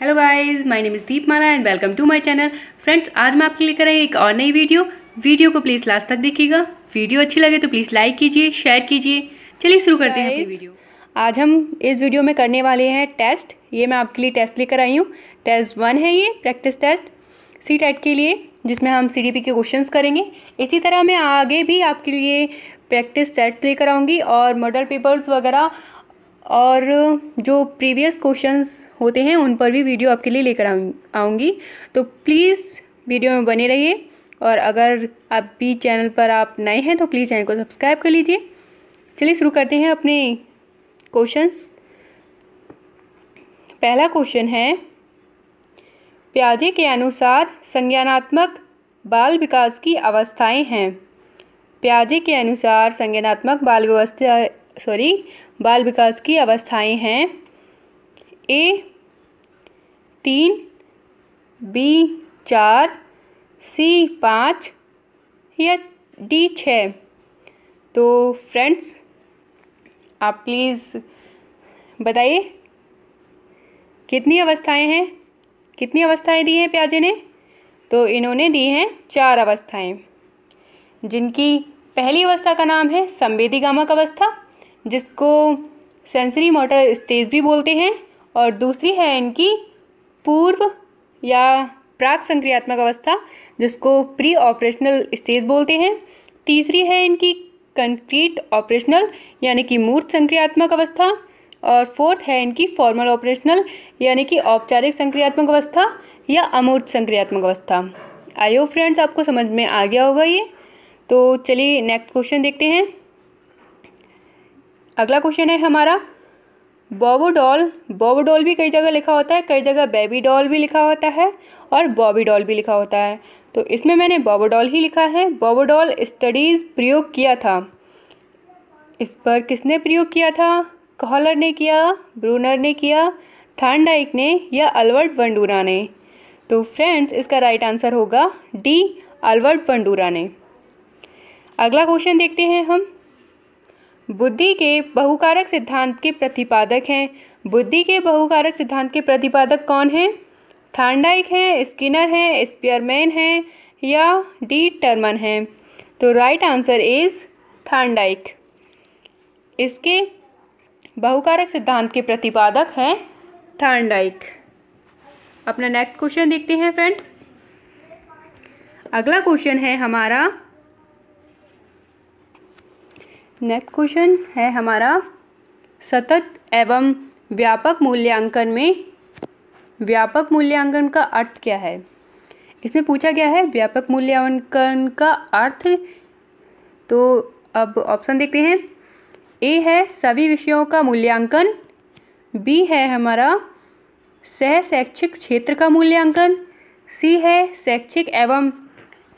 hello guys my name is Deepmala and welcome to my channel friends आज मैं आपके लेकर आई एक और नई वीडियो वीडियो को प्लीज़ लास्ट तक देखिएगा वीडियो अच्छी लगे तो प्लीज़ लाइक कीजिए शेयर कीजिए चलिए शुरू करते हैं अपनी वीडियो आज हम इस वीडियो में करने वाले हैं टेस्ट ये मैं आपके लिए टेस्ट लेकर आई हूँ टेस्ट वन है ये प्रैक्टिस टेस्ट सी टेट के लिए जिसमें हम सी के क्वेश्चन करेंगे इसी तरह मैं आगे भी आपके लिए प्रैक्टिस सेट लेकर आऊँगी और मॉडल पेपर्स वगैरह और जो प्रीवियस क्वेश्चंस होते हैं उन पर भी वीडियो आपके लिए लेकर आऊँगी तो प्लीज़ वीडियो में बने रहिए और अगर आप भी चैनल पर आप नए हैं तो प्लीज़ चैनल को सब्सक्राइब कर लीजिए चलिए शुरू करते हैं अपने क्वेश्चंस पहला क्वेश्चन है प्याजे के अनुसार संज्ञानात्मक बाल विकास की अवस्थाएं हैं प्याजे के अनुसार संज्ञानात्मक बाल व्यवस्था सॉरी बाल विकास की अवस्थाएं हैं ए तीन बी चार सी पाँच या डी छः तो फ्रेंड्स आप प्लीज़ बताइए कितनी अवस्थाएं हैं कितनी अवस्थाएं दी हैं प्याजे ने तो इन्होंने दी हैं चार अवस्थाएं जिनकी पहली अवस्था का नाम है संवेदी गामक अवस्था जिसको सेंसरी मोटर स्टेज भी बोलते हैं और दूसरी है इनकी पूर्व या प्राक संक्रियात्मक अवस्था जिसको प्री ऑपरेशनल स्टेज बोलते हैं तीसरी है इनकी कंक्रीट ऑपरेशनल यानी कि मूर्त संक्रियात्मक अवस्था और फोर्थ है इनकी फॉर्मल ऑपरेशनल यानी कि औपचारिक संक्रियात्मक अवस्था या अमूर्त संक्रियात्मक अवस्था होप फ्रेंड्स आपको समझ में आ गया होगा ये तो चलिए नेक्स्ट क्वेश्चन देखते हैं अगला क्वेश्चन है हमारा बॉबो डॉल बॉबो डॉल भी कई जगह लिखा होता है कई जगह बेबी डॉल भी लिखा होता है और बॉबी डॉल भी लिखा होता है तो इसमें मैंने बॉबो डॉल ही लिखा है बॉबो डॉल स्टडीज़ प्रयोग किया था इस पर किसने प्रयोग किया था कॉलर ने किया ब्रूनर ने किया थानडाइक ने या अल्बर्ट वंडूरा ने तो फ्रेंड्स इसका राइट आंसर होगा डी अल्बर्ट वंडूरा ने अगला क्वेश्चन देखते हैं हम बुद्धि के बहुकारक सिद्धांत के प्रतिपादक हैं बुद्धि के बहुकारक सिद्धांत के प्रतिपादक कौन हैं थांडाइक हैं स्किनर हैं स्पियरमैन हैं या डी टर्मन हैं तो राइट आंसर इज थांडाइक इसके बहुकारक सिद्धांत के प्रतिपादक हैं थांडाइक अपना नेक्स्ट क्वेश्चन देखते हैं फ्रेंड्स अगला क्वेश्चन है हमारा नेक्स्ट क्वेश्चन है हमारा सतत एवं व्यापक मूल्यांकन में व्यापक मूल्यांकन का अर्थ क्या है इसमें पूछा गया है व्यापक मूल्यांकन का अर्थ तो अब ऑप्शन देखते हैं ए है सभी विषयों का मूल्यांकन बी है हमारा सह शैक्षिक क्षेत्र का मूल्यांकन सी है शैक्षिक एवं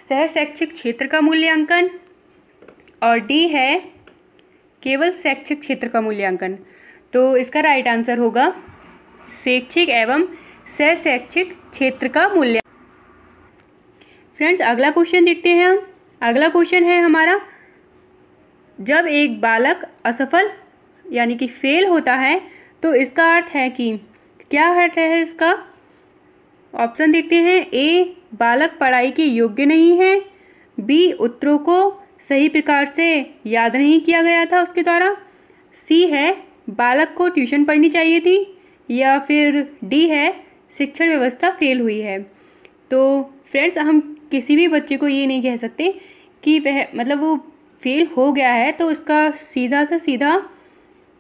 सह शैक्षिक क्षेत्र का मूल्यांकन और डी है केवल शैक्षिक क्षेत्र का मूल्यांकन तो इसका राइट आंसर होगा शैक्षिक एवं शैक्षिक क्षेत्र का मूल्य फ्रेंड्स अगला क्वेश्चन देखते हैं हम अगला क्वेश्चन है हमारा जब एक बालक असफल यानी कि फेल होता है तो इसका अर्थ है कि क्या अर्थ है इसका ऑप्शन देखते हैं ए बालक पढ़ाई के योग्य नहीं है बी उत्तरों को सही प्रकार से याद नहीं किया गया था उसके द्वारा सी है बालक को ट्यूशन पढ़नी चाहिए थी या फिर डी है शिक्षण व्यवस्था फेल हुई है तो फ्रेंड्स हम किसी भी बच्चे को ये नहीं कह सकते कि वह मतलब वो फेल हो गया है तो उसका सीधा से सीधा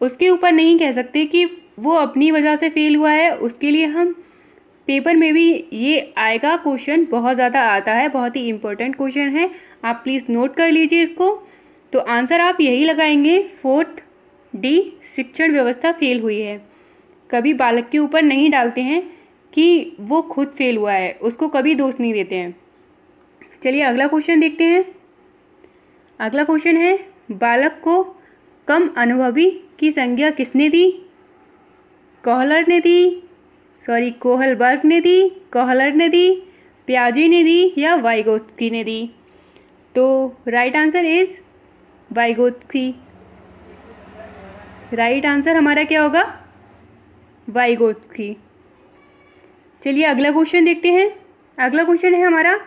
उसके ऊपर नहीं कह सकते कि वो अपनी वजह से फेल हुआ है उसके लिए हम पेपर में भी ये आएगा क्वेश्चन बहुत ज़्यादा आता है बहुत ही इम्पोर्टेंट क्वेश्चन है आप प्लीज़ नोट कर लीजिए इसको तो आंसर आप यही लगाएंगे फोर्थ डी शिक्षण व्यवस्था फेल हुई है कभी बालक के ऊपर नहीं डालते हैं कि वो खुद फेल हुआ है उसको कभी दोष नहीं देते हैं चलिए अगला क्वेश्चन देखते हैं अगला क्वेश्चन है बालक को कम अनुभवी की संज्ञा किसने दी कोहलर ने दी सॉरी कोहलबर्ग ने दी कोहलर ने दी प्याजी ने दी या वाइगोत्की ने दी तो right answer is Vygotsky right answer हमारा क्या होगा वाइगोत्की चलिए अगला क्वेश्चन देखते हैं अगला क्वेश्चन है हमारा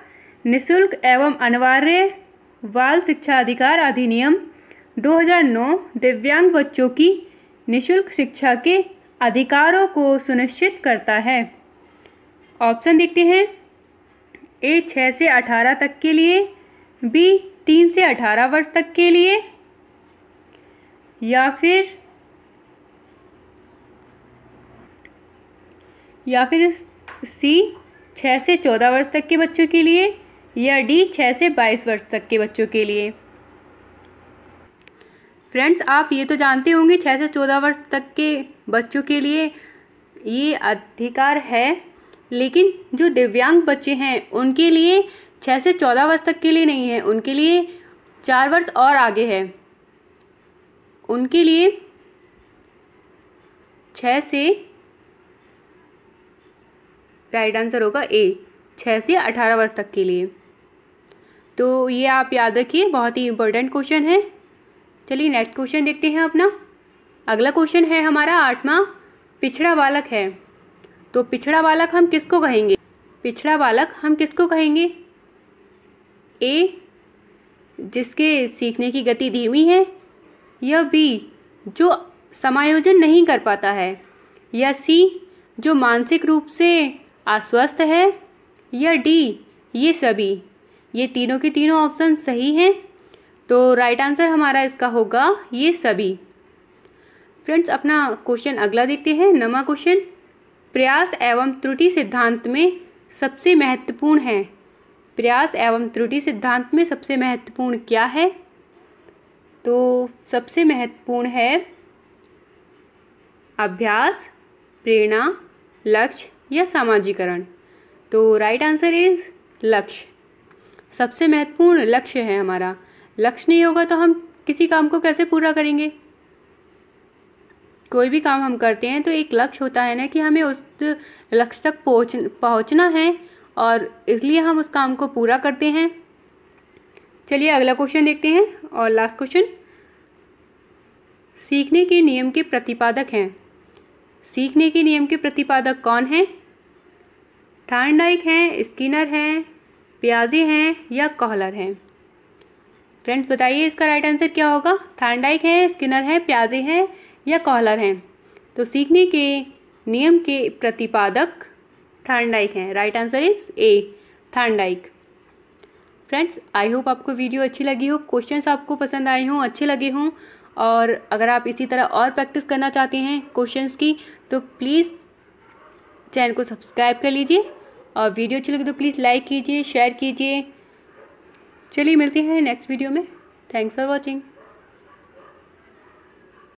निशुल्क एवं अनिवार्य बाल शिक्षा अधिकार अधिनियम 2009 दिव्यांग बच्चों की निशुल्क शिक्षा के अधिकारों को सुनिश्चित करता है ऑप्शन देखते हैं ए छः से अठारह तक के लिए बी तीन से अठारह वर्ष तक के लिए या फिर या फिर सी छः से चौदह वर्ष तक के बच्चों के लिए या डी छः से बाईस वर्ष तक के बच्चों के लिए फ्रेंड्स आप ये तो जानते होंगे छः से चौदह वर्ष तक के बच्चों के लिए ये अधिकार है लेकिन जो दिव्यांग बच्चे हैं उनके लिए छः से चौदह वर्ष तक के लिए नहीं है उनके लिए चार वर्ष और आगे है उनके लिए छः से राइट आंसर होगा ए छः से अठारह वर्ष तक के लिए तो ये आप याद रखिए बहुत ही इम्पोर्टेंट क्वेश्चन है चलिए नेक्स्ट क्वेश्चन देखते हैं अपना अगला क्वेश्चन है हमारा आठवां पिछड़ा बालक है तो पिछड़ा बालक हम किसको कहेंगे पिछड़ा बालक हम किसको कहेंगे ए जिसके सीखने की गति धीमी है या बी जो समायोजन नहीं कर पाता है या सी जो मानसिक रूप से अस्वस्थ है या डी ये सभी ये तीनों के तीनों ऑप्शन सही हैं तो राइट आंसर हमारा इसका होगा ये सभी फ्रेंड्स अपना क्वेश्चन अगला देखते हैं नवा क्वेश्चन प्रयास एवं त्रुटि सिद्धांत में सबसे महत्वपूर्ण है प्रयास एवं त्रुटि सिद्धांत में सबसे महत्वपूर्ण क्या है तो सबसे महत्वपूर्ण है अभ्यास प्रेरणा लक्ष्य या सामाजिकरण तो राइट आंसर इज लक्ष्य सबसे महत्वपूर्ण लक्ष्य है हमारा लक्ष्य नहीं होगा तो हम किसी काम को कैसे पूरा करेंगे कोई भी काम हम करते हैं तो एक लक्ष्य होता है ना कि हमें उस लक्ष्य तक पहुँच पहुँचना है और इसलिए हम उस काम को पूरा करते हैं चलिए अगला क्वेश्चन देखते हैं और लास्ट क्वेश्चन सीखने के नियम के प्रतिपादक हैं सीखने के नियम के प्रतिपादक कौन हैं थार्डाइक हैं स्किनर हैं प्याजे हैं या कॉलर हैं फ्रेंड्स बताइए इसका राइट आंसर क्या होगा थार्डाइक हैं स्किनर हैं प्याजे हैं या कॉलर हैं तो सीखने के नियम के प्रतिपादक थर्नडाइक हैं right answer is A Thorndike friends I hope आपको वीडियो अच्छी लगी हो क्वेश्चंस आपको पसंद आए हों अच्छे लगे हों और अगर आप इसी तरह और प्रैक्टिस करना चाहते हैं क्वेश्चंस की तो प्लीज़ चैनल को सब्सक्राइब कर लीजिए और वीडियो अच्छी लगी तो प्लीज़ लाइक कीजिए शेयर कीजिए चलिए मिलते हैं नेक्स्ट वीडियो में थैंक्स फॉर वॉचिंग